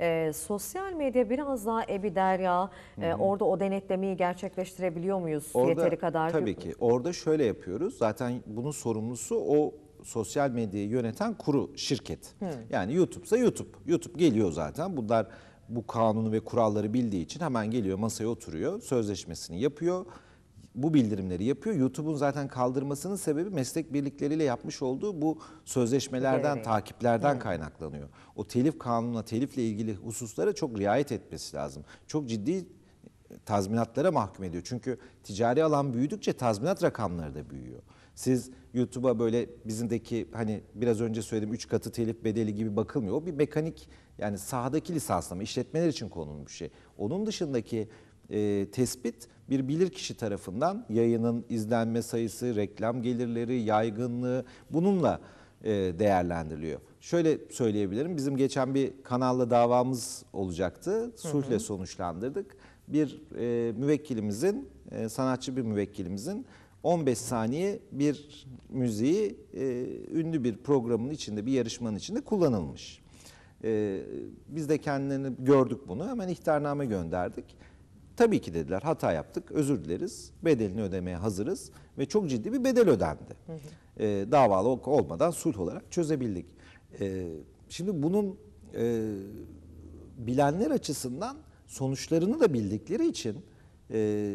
E, sosyal medya biraz daha ebi derya. E, orada o denetlemeyi gerçekleştirebiliyor muyuz orada, yeteri kadar? Tabii ki. Orada şöyle yapıyoruz. Zaten bunun sorumlusu o sosyal medyayı yöneten kuru şirket. Hı. Yani YouTube'sa YouTube. YouTube geliyor zaten. Bunlar bu kanunu ve kuralları bildiği için hemen geliyor masaya oturuyor. Sözleşmesini yapıyor bu bildirimleri yapıyor. YouTube'un zaten kaldırmasının sebebi meslek birlikleriyle yapmış olduğu bu sözleşmelerden, evet. takiplerden evet. kaynaklanıyor. O telif kanununa, telifle ilgili hususlara çok riayet etmesi lazım. Çok ciddi tazminatlara mahkum ediyor. Çünkü ticari alan büyüdükçe tazminat rakamları da büyüyor. Siz YouTube'a böyle bizimdeki hani biraz önce söyledim 3 katı telif bedeli gibi bakılmıyor. O bir mekanik yani sahadaki lisanslama işletmeler için konulmuş bir şey. Onun dışındaki e, tespit bir bilirkişi tarafından yayının izlenme sayısı, reklam gelirleri, yaygınlığı bununla e, değerlendiriliyor. Şöyle söyleyebilirim. Bizim geçen bir kanalla davamız olacaktı. Sulhle sonuçlandırdık. Bir e, müvekkilimizin, e, sanatçı bir müvekkilimizin 15 saniye bir müziği e, ünlü bir programın içinde, bir yarışmanın içinde kullanılmış. E, biz de kendilerini gördük bunu. Hemen ihtarname gönderdik. Tabii ki dediler hata yaptık, özür dileriz, bedelini ödemeye hazırız ve çok ciddi bir bedel ödendi. Hı hı. E, davalı olmadan sulh olarak çözebildik. E, şimdi bunun e, bilenler açısından sonuçlarını da bildikleri için e,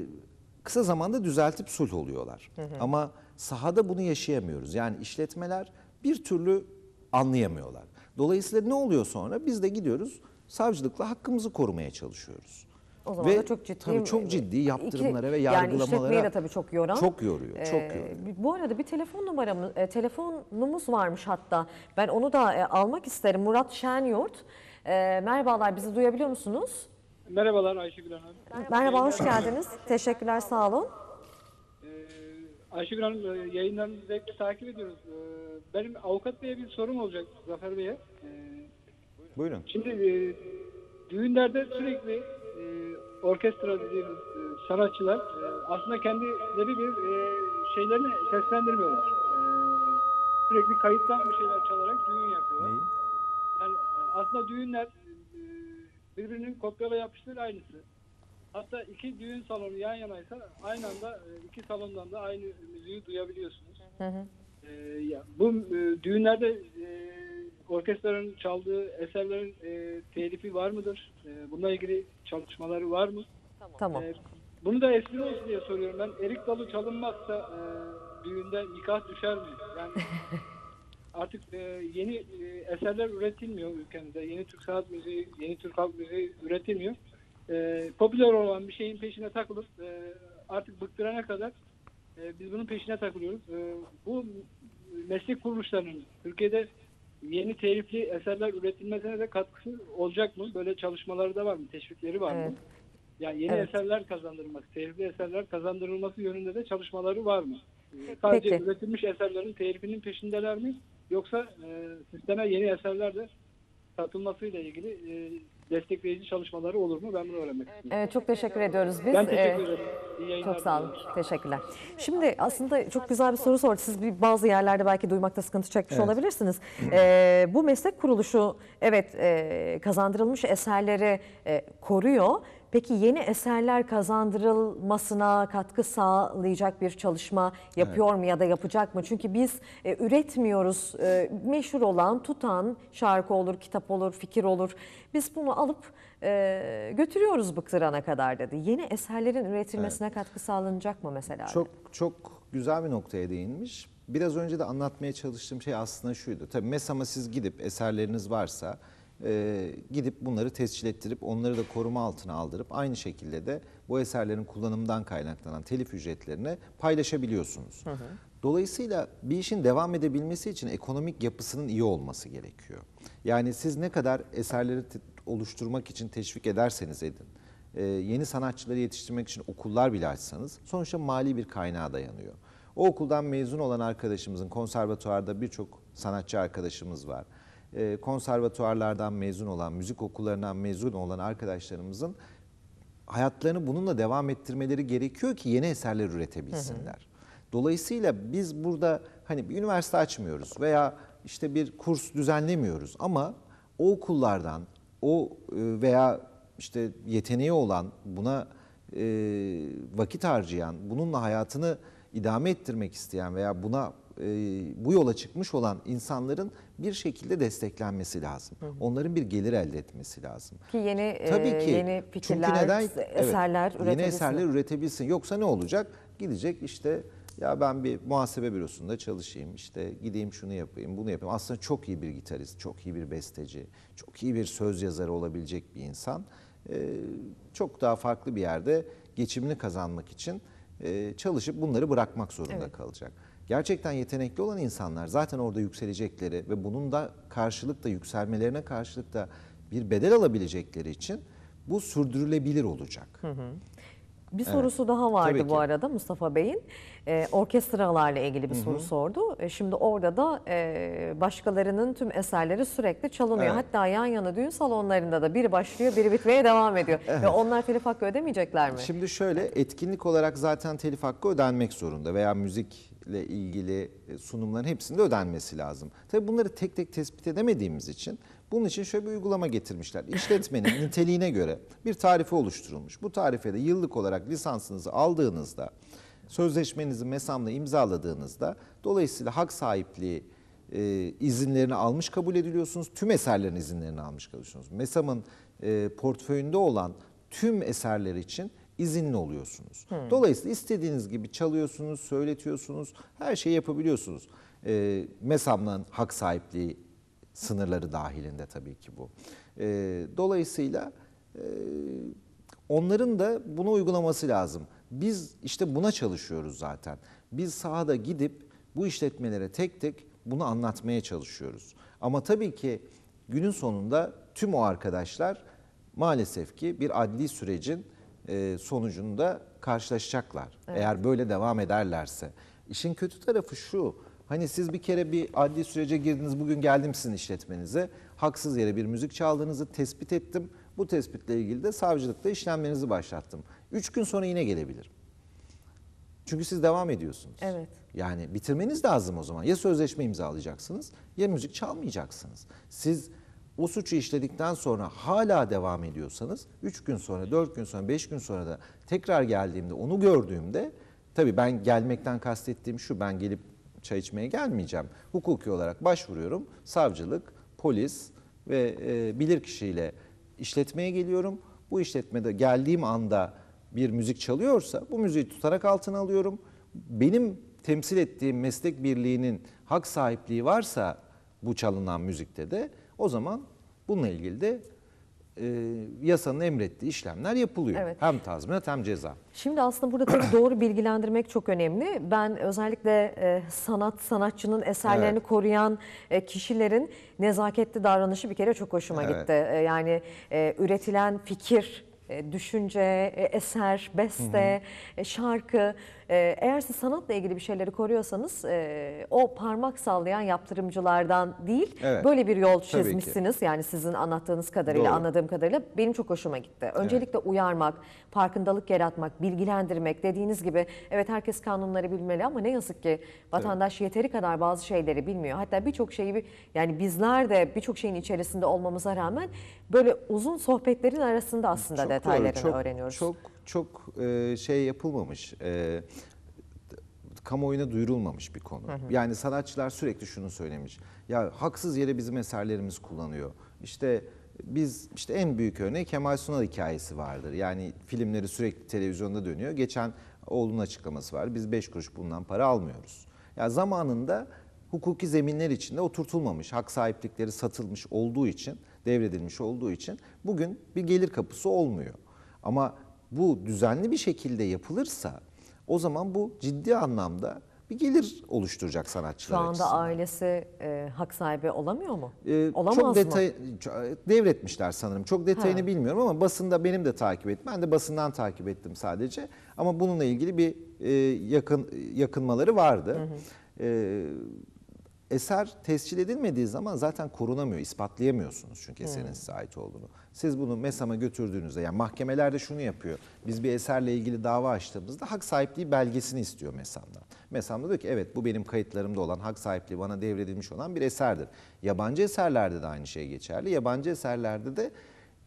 kısa zamanda düzeltip sulh oluyorlar. Hı hı. Ama sahada bunu yaşayamıyoruz. Yani işletmeler bir türlü anlayamıyorlar. Dolayısıyla ne oluyor sonra? Biz de gidiyoruz savcılıkla hakkımızı korumaya çalışıyoruz o zaman ve, da çok ciddi. Tabii çok ciddi yaptırımlara iki, ve yargılamalara. Yani işletmeyi de tabii çok yoran. Çok yoruyor, çok ee, yoruyor. Bu arada bir telefon numaramız, e, telefonumuz varmış hatta. Ben onu da e, almak isterim. Murat Şenyurt. E, merhabalar, bizi duyabiliyor musunuz? Merhabalar Ayşegül Hanım. Merhaba, hoş geldiniz. Teşekkürler, sağ olun. Ee, Ayşegül Hanım, e, yayınlarınızı zevkle takip ediyoruz. Ee, benim avukat Bey'e bir sorum olacak Zafer Bey'e. Buyurun. Şimdi düğünlerde sürekli orkestra dediğimiz e, sanatçılar e, aslında kendileri bir e, şeylerini seslendirmiyorlar. E, sürekli kayıttan bir şeyler çalarak düğün yapıyorlar. Neyi? Yani aslında düğünler e, birbirinin kopyala yapıştır aynısı. Hatta iki düğün salonu yan yanaysa aynı anda iki salondan da aynı müziği duyabiliyorsunuz. Hı hı. bu düğünlerde orkestranın çaldığı eserlerin e, telifi var mıdır? E, bununla ilgili çalışmaları var mı? Tamam. E, bunu da espri olsun diye soruyorum ben. Erik dalı çalınmazsa e, düğünde nikah düşer mi? Yani artık e, yeni e, eserler üretilmiyor ülkemizde. Yeni Türk sanat müziği, yeni Türk halk müziği üretilmiyor. E, popüler olan bir şeyin peşine takılıp e, artık bıktırana kadar e, biz bunun peşine takılıyoruz. E, bu meslek kuruluşlarının Türkiye'de yeni telifli eserler üretilmesine de katkısı olacak mı? Böyle çalışmaları da var mı? Teşvikleri var evet. mı? Yani yeni evet. eserler kazandırılması, telifli eserler kazandırılması yönünde de çalışmaları var mı? Ee, sadece Peki. üretilmiş eserlerin telifinin peşindeler mi? Yoksa e, sisteme yeni eserler de satılmasıyla ilgili e, destekleyici çalışmaları olur mu? Ben bunu öğrenmek istiyorum. Evet, çok teşekkür ediyoruz biz. Ben teşekkür ee, ederim. İyi Çok sağ olun. Teşekkürler. Şimdi aslında çok güzel bir soru sordu. Siz bir bazı yerlerde belki duymakta sıkıntı çekmiş Evet. olabilirsiniz. Ee, bu meslek kuruluşu evet e, kazandırılmış eserleri e, koruyor. Peki yeni eserler kazandırılmasına katkı sağlayacak bir çalışma yapıyor evet. mu ya da yapacak mı? Çünkü biz e, üretmiyoruz. E, meşhur olan, tutan şarkı olur, kitap olur, fikir olur. Biz bunu alıp e, götürüyoruz bıktırana kadar dedi. Yeni eserlerin üretilmesine evet. katkı sağlanacak mı mesela? Çok çok güzel bir noktaya değinmiş. Biraz önce de anlatmaya çalıştığım şey aslında şuydu. Tabii mesela siz gidip eserleriniz varsa e, gidip bunları tescil ettirip onları da koruma altına aldırıp aynı şekilde de bu eserlerin kullanımdan kaynaklanan telif ücretlerini paylaşabiliyorsunuz. Hı hı. Dolayısıyla bir işin devam edebilmesi için ekonomik yapısının iyi olması gerekiyor. Yani siz ne kadar eserleri oluşturmak için teşvik ederseniz edin, e, yeni sanatçıları yetiştirmek için okullar bile açsanız sonuçta mali bir kaynağa dayanıyor. O okuldan mezun olan arkadaşımızın konservatuarda birçok sanatçı arkadaşımız var. E, konservatuarlardan mezun olan, müzik okullarından mezun olan arkadaşlarımızın hayatlarını bununla devam ettirmeleri gerekiyor ki yeni eserler üretebilsinler. Hı hı. Dolayısıyla biz burada hani bir üniversite açmıyoruz veya işte bir kurs düzenlemiyoruz ama o okullardan o e, veya işte yeteneği olan buna e, vakit harcayan, bununla hayatını idame ettirmek isteyen veya buna e, bu yola çıkmış olan insanların bir şekilde desteklenmesi lazım. Hı hı. Onların bir gelir elde etmesi lazım. Ki yeni e, Tabii ki, yeni fikirler, çünkü neden, eserler evet, Yeni eserler üretebilsin. Yoksa ne olacak? Gidecek işte ya ben bir muhasebe bürosunda çalışayım, işte gideyim şunu yapayım, bunu yapayım. Aslında çok iyi bir gitarist, çok iyi bir besteci, çok iyi bir söz yazarı olabilecek bir insan. Ee, çok daha farklı bir yerde geçimini kazanmak için e, çalışıp bunları bırakmak zorunda evet. kalacak gerçekten yetenekli olan insanlar zaten orada yükselecekleri ve bunun da karşılık da yükselmelerine karşılık da bir bedel alabilecekleri için bu sürdürülebilir olacak. Hı hı. Bir sorusu daha vardı Tabii bu ki. arada Mustafa Bey'in. E, orkestralarla ilgili bir soru sordu. E, şimdi orada da e, başkalarının tüm eserleri sürekli çalınıyor. Evet. Hatta yan yana düğün salonlarında da biri başlıyor biri bitmeye devam ediyor. Ve onlar telif hakkı ödemeyecekler mi? Şimdi şöyle etkinlik olarak zaten telif hakkı ödenmek zorunda veya müzikle ilgili sunumların hepsinde ödenmesi lazım. Tabii bunları tek tek tespit edemediğimiz için bunun için şöyle bir uygulama getirmişler. İşletmenin niteliğine göre bir tarife oluşturulmuş. Bu tarifede yıllık olarak lisansınızı aldığınızda, sözleşmenizi mesamla imzaladığınızda dolayısıyla hak sahipliği e, izinlerini almış kabul ediliyorsunuz. Tüm eserlerin izinlerini almış kalıyorsunuz. MESAM'ın e, portföyünde olan tüm eserler için izinli oluyorsunuz. Hmm. Dolayısıyla istediğiniz gibi çalıyorsunuz, söyletiyorsunuz, her şeyi yapabiliyorsunuz. E, MESAM'dan hak sahipliği sınırları dahilinde tabii ki bu. E, dolayısıyla e, onların da bunu uygulaması lazım. Biz işte buna çalışıyoruz zaten. Biz sahada gidip bu işletmelere tek tek bunu anlatmaya çalışıyoruz. Ama tabii ki günün sonunda tüm o arkadaşlar maalesef ki bir adli sürecin e, sonucunda karşılaşacaklar. Evet. Eğer böyle devam ederlerse. İşin kötü tarafı şu. Hani siz bir kere bir adli sürece girdiniz bugün geldim sizin işletmenize. Haksız yere bir müzik çaldığınızı tespit ettim. Bu tespitle ilgili de savcılıkta işlemlerinizi başlattım. Üç gün sonra yine gelebilirim. Çünkü siz devam ediyorsunuz. Evet. Yani bitirmeniz lazım o zaman. Ya sözleşme imzalayacaksınız ya müzik çalmayacaksınız. Siz o suçu işledikten sonra hala devam ediyorsanız üç gün sonra, dört gün sonra, beş gün sonra da tekrar geldiğimde onu gördüğümde tabii ben gelmekten kastettiğim şu ben gelip çay içmeye gelmeyeceğim. Hukuki olarak başvuruyorum. Savcılık, polis ve e, bilirkişiyle işletmeye geliyorum. Bu işletmede geldiğim anda bir müzik çalıyorsa bu müziği tutarak altına alıyorum. Benim temsil ettiğim meslek birliğinin hak sahipliği varsa bu çalınan müzikte de o zaman bununla ilgili de e, yasanın emrettiği işlemler yapılıyor. Evet. Hem tazminat hem ceza. Şimdi aslında burada tabii doğru bilgilendirmek çok önemli. Ben özellikle e, sanat, sanatçının eserlerini evet. koruyan e, kişilerin nezaketli davranışı bir kere çok hoşuma evet. gitti. E, yani e, üretilen fikir e, düşünce, e, eser, beste, hı hı. E, şarkı ee, eğer siz sanatla ilgili bir şeyleri koruyorsanız e, o parmak sallayan yaptırımcılardan değil evet. böyle bir yol çizmişsiniz. Yani sizin anlattığınız kadarıyla Doğru. anladığım kadarıyla benim çok hoşuma gitti. Öncelikle evet. uyarmak, farkındalık yaratmak, bilgilendirmek dediğiniz gibi evet herkes kanunları bilmeli ama ne yazık ki vatandaş evet. yeteri kadar bazı şeyleri bilmiyor. Hatta birçok şeyi yani bizler de birçok şeyin içerisinde olmamıza rağmen böyle uzun sohbetlerin arasında aslında çok detaylarını doğru, çok, öğreniyoruz. Çok çok e, şey yapılmamış. E, kamuoyuna duyurulmamış bir konu. Hı hı. Yani sanatçılar sürekli şunu söylemiş. Ya haksız yere bizim eserlerimiz kullanıyor. İşte biz işte en büyük örneği Kemal Sunal hikayesi vardır. Yani filmleri sürekli televizyonda dönüyor. Geçen oğlunun açıklaması var. Biz beş kuruş bundan para almıyoruz. Ya zamanında hukuki zeminler içinde oturtulmamış, hak sahiplikleri satılmış olduğu için, devredilmiş olduğu için bugün bir gelir kapısı olmuyor. Ama bu düzenli bir şekilde yapılırsa o zaman bu ciddi anlamda bir gelir oluşturacak sanatçılar Şu anda açısından. ailesi e, hak sahibi olamıyor mu? Ee, Olamaz çok detay, mı? E, devretmişler sanırım. Çok detayını He. bilmiyorum ama basında benim de takip ettim. Ben de basından takip ettim sadece. Ama bununla ilgili bir e, yakın yakınmaları vardı. Hı hı. E, eser tescil edilmediği zaman zaten korunamıyor, ispatlayamıyorsunuz çünkü eserin size ait olduğunu. Siz bunu MESAM'a götürdüğünüzde, yani mahkemelerde şunu yapıyor. Biz bir eserle ilgili dava açtığımızda hak sahipliği belgesini istiyor MESAM'dan. MESAM da diyor ki evet bu benim kayıtlarımda olan, hak sahipliği bana devredilmiş olan bir eserdir. Yabancı eserlerde de aynı şey geçerli. Yabancı eserlerde de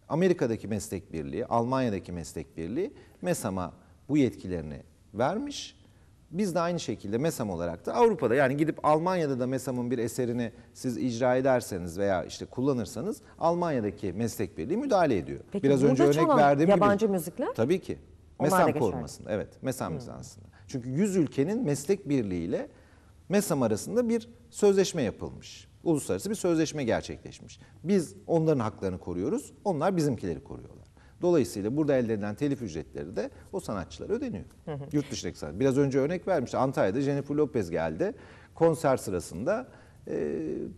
Amerika'daki meslek birliği, Almanya'daki meslek birliği MESAM'a bu yetkilerini vermiş biz de aynı şekilde MESAM olarak da Avrupa'da yani gidip Almanya'da da MESAM'ın bir eserini siz icra ederseniz veya işte kullanırsanız Almanya'daki meslek birliği müdahale ediyor. Peki, Biraz önce örnek verdiğim yabancı gibi. müzikler? Tabii ki. Onlar MESAM korumasında evet MESAM hmm. lisansında. Çünkü 100 ülkenin meslek birliğiyle MESAM arasında bir sözleşme yapılmış. Uluslararası bir sözleşme gerçekleşmiş. Biz onların haklarını koruyoruz, onlar bizimkileri koruyorlar. Dolayısıyla burada elde edilen telif ücretleri de o sanatçılara ödeniyor. Hı hı. Yurt dışındaki sanatçı. Biraz önce örnek vermişti. Antalya'da Jennifer Lopez geldi. Konser sırasında e,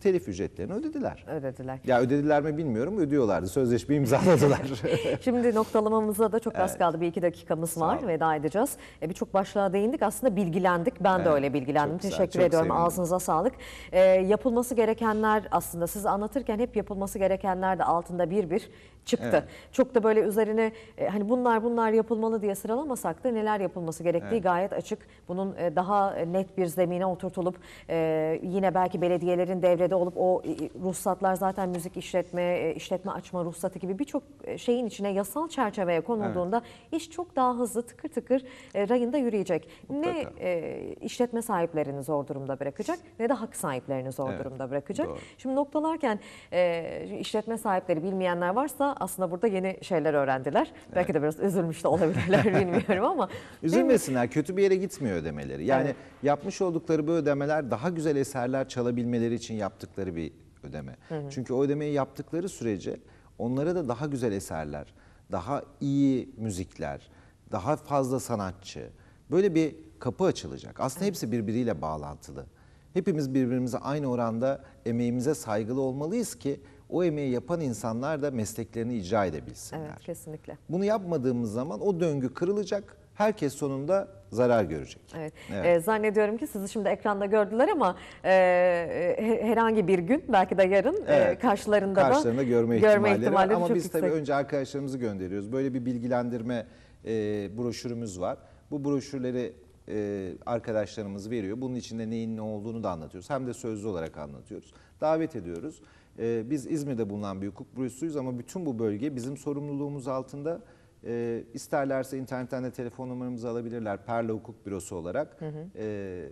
telif ücretlerini ödediler. Ödediler. Ya ödediler mi bilmiyorum ödüyorlardı. Sözleşme imzaladılar. Şimdi noktalamamıza da çok evet. az kaldı. Bir iki dakikamız var. Veda edeceğiz. E, Birçok başlığa değindik. Aslında bilgilendik. Ben evet. de öyle bilgilendim. Çok Teşekkür güzel. ediyorum. Sevindim. Ağzınıza sağlık. E, yapılması gerekenler aslında siz anlatırken hep yapılması gerekenler de altında bir bir çıktı. Evet. Çok da böyle üzerine e, hani bunlar bunlar yapılmalı diye sıralamasak da neler yapılması gerektiği evet. gayet açık. Bunun e, daha e, net bir zemine oturtulup e, yine belki belediyelerin devrede olup o e, ruhsatlar zaten müzik işletme, e, işletme açma ruhsatı gibi birçok e, şeyin içine yasal çerçeveye konulduğunda evet. iş çok daha hızlı tıkır tıkır e, rayında yürüyecek. Mutlaka. Ne e, işletme sahiplerini zor durumda bırakacak ne de hak sahiplerini zor evet. durumda bırakacak. Doğru. Şimdi noktalarken e, işletme sahipleri bilmeyenler varsa aslında burada yeni şeyler öğrendiler. Evet. Belki de biraz üzülmüş de olabilirler bilmiyorum ama. Üzülmesinler kötü bir yere gitmiyor ödemeleri. Yani evet. yapmış oldukları bu ödemeler daha güzel eserler çalabilmeleri için yaptıkları bir ödeme. Hı hı. Çünkü o ödemeyi yaptıkları sürece onlara da daha güzel eserler, daha iyi müzikler, daha fazla sanatçı. Böyle bir kapı açılacak. Aslında hepsi birbiriyle bağlantılı. Hepimiz birbirimize aynı oranda emeğimize saygılı olmalıyız ki o emeği yapan insanlar da mesleklerini icra edebilsinler. Evet kesinlikle. Bunu yapmadığımız zaman o döngü kırılacak. Herkes sonunda zarar görecek. Evet. evet. E, zannediyorum ki sizi şimdi ekranda gördüler ama e, e herhangi bir gün belki de yarın e, evet. e, karşılarında, karşılarında da görme ihtimalleri, görme ihtimalleri var. Ama biz yüksek. tabii önce arkadaşlarımızı gönderiyoruz. Böyle bir bilgilendirme e, broşürümüz var. Bu broşürleri e, arkadaşlarımız veriyor. Bunun içinde neyin ne olduğunu da anlatıyoruz. Hem de sözlü olarak anlatıyoruz. Davet ediyoruz. Ee, biz İzmir'de bulunan bir hukuk bürosuyuz ama bütün bu bölge bizim sorumluluğumuz altında. E, isterlerse internetten de telefon numaramızı alabilirler Perla Hukuk Bürosu olarak. Hı hı. E,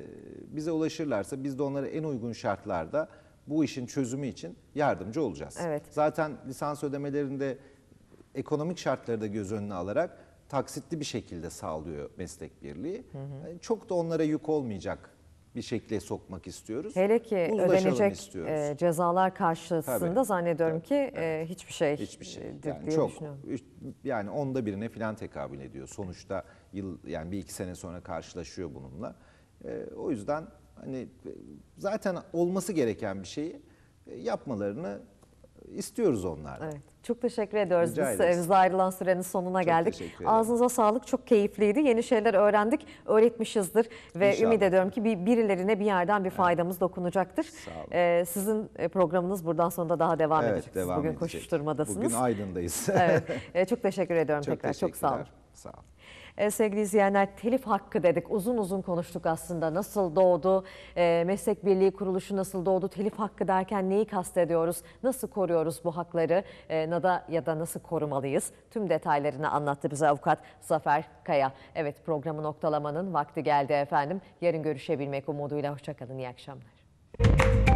bize ulaşırlarsa biz de onlara en uygun şartlarda bu işin çözümü için yardımcı olacağız. Evet. Zaten lisans ödemelerinde ekonomik şartları da göz önüne alarak taksitli bir şekilde sağlıyor meslek birliği. Hı hı. Çok da onlara yük olmayacak bir şekle sokmak istiyoruz. Hele ki Uzlaşalım ödenecek istiyoruz. e, cezalar karşısında Tabii. zannediyorum Tabii. ki e, hiçbir şey hiçbir şey e, yani diye çok düşünüyorum. yani onda birine filan tekabül ediyor. Sonuçta yıl yani bir iki sene sonra karşılaşıyor bununla. Ee, o yüzden hani e, zaten olması gereken bir şeyi e, yapmalarını istiyoruz onlardan. Evet. Çok teşekkür ediyoruz. Rica Biz e, ederiz. bize ayrılan sürenin sonuna Çok geldik. teşekkür Ağzınıza sağlık. Çok keyifliydi. Yeni şeyler öğrendik, öğretmişizdir ve İnşallah. ümit ediyorum ki bir birilerine bir yerden bir faydamız dokunacaktır. Ee, sizin e, programınız buradan sonra da daha devam edecek. Siz bugün edecek. koşuşturmadasınız. Bugün Aydın'dayız. evet. Ee, çok teşekkür ediyorum tekrar. Çok sağ olun. Sağ olun. E, sevgili izleyenler telif hakkı dedik. Uzun uzun konuştuk aslında. Nasıl doğdu, e, meslek birliği kuruluşu nasıl doğdu, telif hakkı derken neyi kastediyoruz, nasıl koruyoruz bu hakları e, nada ya da nasıl korumalıyız? Tüm detaylarını anlattı bize avukat Zafer Kaya. Evet programı noktalamanın vakti geldi efendim. Yarın görüşebilmek umuduyla. Hoşçakalın, iyi akşamlar.